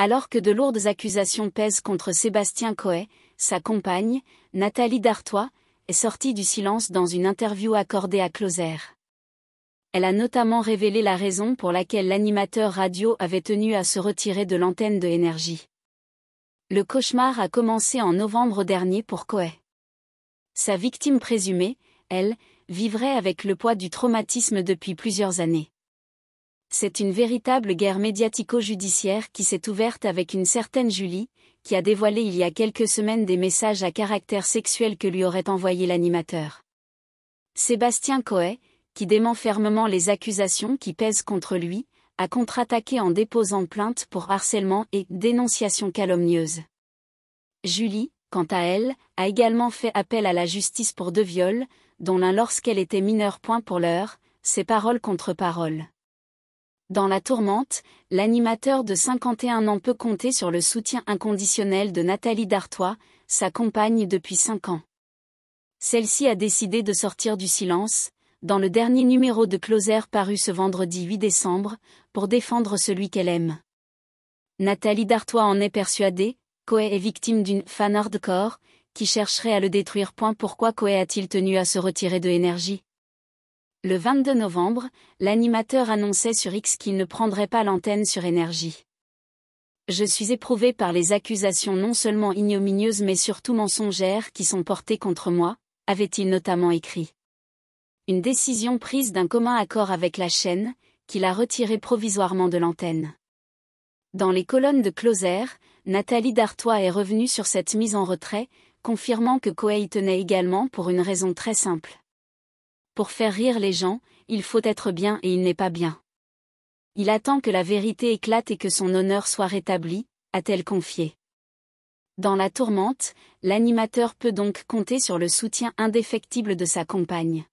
Alors que de lourdes accusations pèsent contre Sébastien Coët, sa compagne, Nathalie Dartois, est sortie du silence dans une interview accordée à Closer. Elle a notamment révélé la raison pour laquelle l'animateur radio avait tenu à se retirer de l'antenne de Énergie. Le cauchemar a commencé en novembre dernier pour Coët. Sa victime présumée, elle, vivrait avec le poids du traumatisme depuis plusieurs années. C'est une véritable guerre médiatico-judiciaire qui s'est ouverte avec une certaine Julie, qui a dévoilé il y a quelques semaines des messages à caractère sexuel que lui aurait envoyé l'animateur. Sébastien Coet, qui dément fermement les accusations qui pèsent contre lui, a contre-attaqué en déposant plainte pour harcèlement et dénonciation calomnieuse. Julie, quant à elle, a également fait appel à la justice pour deux viols, dont l'un lorsqu'elle était mineure. Point pour l'heure, ses paroles contre paroles. Dans la tourmente, l'animateur de 51 ans peut compter sur le soutien inconditionnel de Nathalie Dartois, sa compagne depuis 5 ans. Celle-ci a décidé de sortir du silence, dans le dernier numéro de Closer paru ce vendredi 8 décembre, pour défendre celui qu'elle aime. Nathalie Dartois en est persuadée, Coé est victime d'une fan hardcore, qui chercherait à le détruire. Point pourquoi Coé a-t-il tenu à se retirer de énergie le 22 novembre, l'animateur annonçait sur X qu'il ne prendrait pas l'antenne sur énergie. Je suis éprouvé par les accusations non seulement ignominieuses mais surtout mensongères qui sont portées contre moi, avait-il notamment écrit. Une décision prise d'un commun accord avec la chaîne, qu'il a retiré provisoirement de l'antenne. Dans les colonnes de Closer, Nathalie Dartois est revenue sur cette mise en retrait, confirmant que Coey tenait également pour une raison très simple. Pour faire rire les gens, il faut être bien et il n'est pas bien. Il attend que la vérité éclate et que son honneur soit rétabli, a-t-elle confié. Dans la tourmente, l'animateur peut donc compter sur le soutien indéfectible de sa compagne.